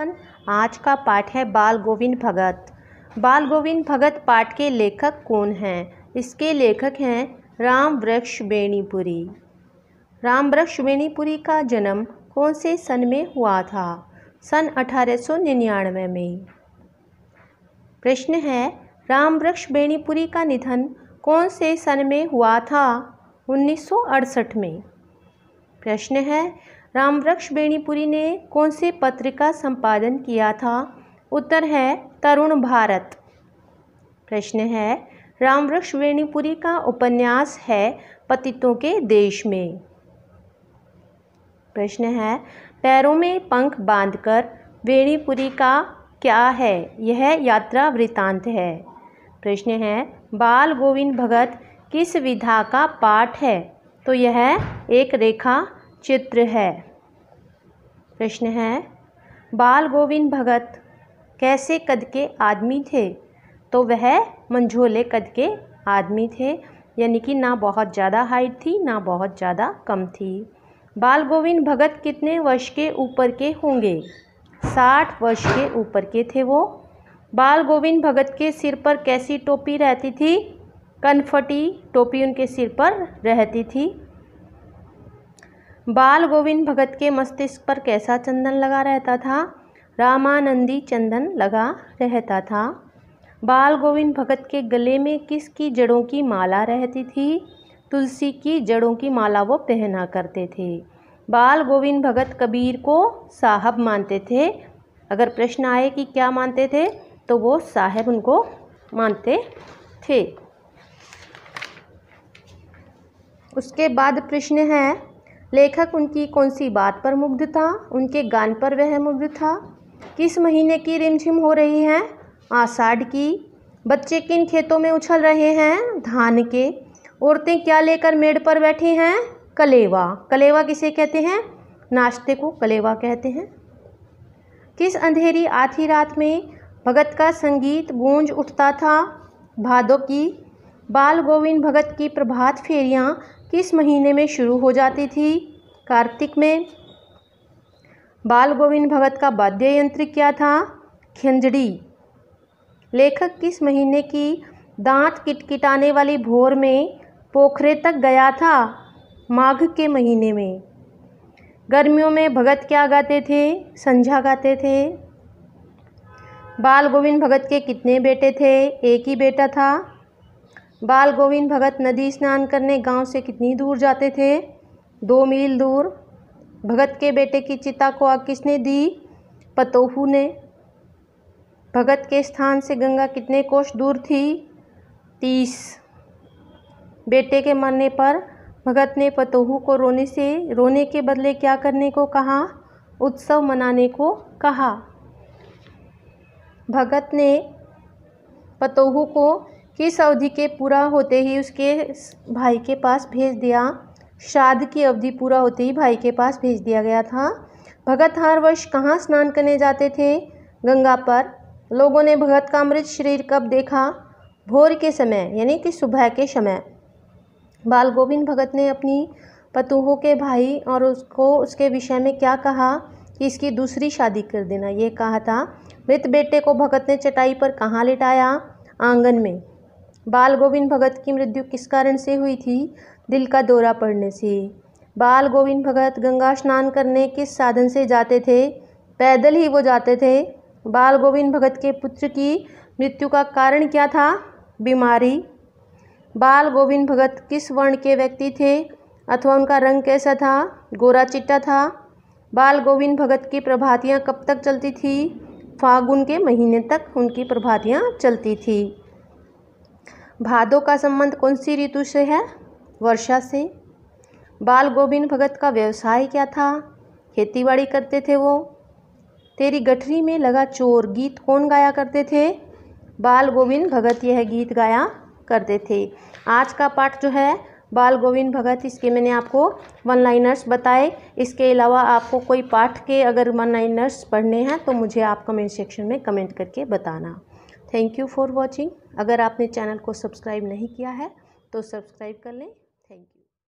बचपन आज का पाठ है बाल गोविंद भगत बाल गोविंद भगत पाठ के लेखक कौन हैं इसके लेखक हैं राम वृक्ष बेणीपुरी राम वृक्ष बेणीपुरी का जन्म कौन से सन में हुआ था सन 1899 में प्रश्न है राम वृक्ष बेणीपुरी का निधन कौन से सन में हुआ था 1968 में प्रश्न है रामवृक्ष बेणीपुरी ने कौन से पत्र का संपादन किया था उत्तर है तरुण भारत प्रश्न है रामवृक्ष वेणीपुरी का उपन्यास है पतितों के देश में प्रश्न है पैरों में पंख बांधकर वेणीपुरी का क्या है यह यात्रा वृतांत है प्रश्न है बाल गोविंद भगत किस विधा का पाठ है तो यह एक रेखा चित्र है प्रश्न है बाल गोविंद भगत कैसे कद के आदमी थे तो वह मंझोले कद के आदमी थे यानी कि ना बहुत ज़्यादा हाइट थी ना बहुत ज़्यादा कम थी बाल गोविंद भगत कितने वर्ष के ऊपर के होंगे साठ वर्ष के ऊपर के थे वो बाल गोविंद भगत के सिर पर कैसी टोपी रहती थी कनफटी टोपी उनके सिर पर रहती थी बाल गोविंद भगत के मस्तिष्क पर कैसा चंदन लगा रहता था रामानंदी चंदन लगा रहता था बाल गोविंद भगत के गले में किसकी जड़ों की माला रहती थी तुलसी की जड़ों की माला वो पहना करते थे बाल गोविंद भगत कबीर को साहब मानते थे अगर प्रश्न आए कि क्या मानते थे तो वो साहब उनको मानते थे उसके बाद प्रश्न है लेखक उनकी कौन सी बात पर मुग्ध था उनके गान पर वह मुग्ध था किस महीने की रिमझिम हो रही है आषाढ़ की बच्चे किन खेतों में उछल रहे हैं धान के औरतें क्या लेकर मेड़ पर बैठी हैं कलेवा कलेवा किसे कहते हैं नाश्ते को कलेवा कहते हैं किस अंधेरी आधी रात में भगत का संगीत गूंज उठता था भादों की बाल गोविंद भगत की प्रभात फेरियाँ किस महीने में शुरू हो जाती थी कार्तिक में बाल गोविंद भगत का वाद्य यंत्र क्या था खिंजड़ी लेखक किस महीने की दांत किटकिटाने वाली भोर में पोखरे तक गया था माघ के महीने में गर्मियों में भगत क्या गाते थे संझा गाते थे बाल गोविंद भगत के कितने बेटे थे एक ही बेटा था बाल गोविंद भगत नदी स्नान करने गांव से कितनी दूर जाते थे दो मील दूर भगत के बेटे की चिता को आग किसने दी पतोहू ने भगत के स्थान से गंगा कितने कोष दूर थी तीस बेटे के मरने पर भगत ने पतोहू को रोने से रोने के बदले क्या करने को कहा उत्सव मनाने को कहा भगत ने पतोहू को किस अवधि के पूरा होते ही उसके भाई के पास भेज दिया श्राद्ध की अवधि पूरा होते ही भाई के पास भेज दिया गया था भगत हर वर्ष कहाँ स्नान करने जाते थे गंगा पर लोगों ने भगत का मृत शरीर कब देखा भोर के समय यानी कि सुबह के समय बाल गोविंद भगत ने अपनी पतुहों के भाई और उसको उसके विषय में क्या कहा कि इसकी दूसरी शादी कर देना ये कहा था मृत बेटे को भगत ने चटाई पर कहाँ लिटाया आंगन में बाल गोविंद भगत की मृत्यु किस कारण से हुई थी दिल का दौरा पड़ने से बाल गोविंद भगत गंगा स्नान करने किस साधन से जाते थे पैदल ही वो जाते थे बाल गोविंद भगत के पुत्र की मृत्यु का कारण क्या था बीमारी बाल गोविंद भगत किस वर्ण के व्यक्ति थे अथवा उनका रंग कैसा था गोरा चिट्टा था बाल गोविंद भगत की प्रभातियाँ कब तक चलती थी फागुन के महीने तक उनकी प्रभातियाँ चलती थी भादों का संबंध कौन सी ऋतु से है वर्षा से बाल गोविंद भगत का व्यवसाय क्या था खेतीबाड़ी करते थे वो तेरी गठरी में लगा चोर गीत कौन गाया करते थे बाल गोविंद भगत यह गीत गाया करते थे आज का पाठ जो है बाल गोविंद भगत इसके मैंने आपको वन लाइनर्स बताए इसके अलावा आपको कोई पाठ के अगर वन लाइनर्स पढ़ने हैं तो मुझे आप कमेंट सेक्शन में कमेंट करके बताना थैंक यू फॉर वॉचिंग अगर आपने चैनल को सब्सक्राइब नहीं किया है तो सब्सक्राइब कर लें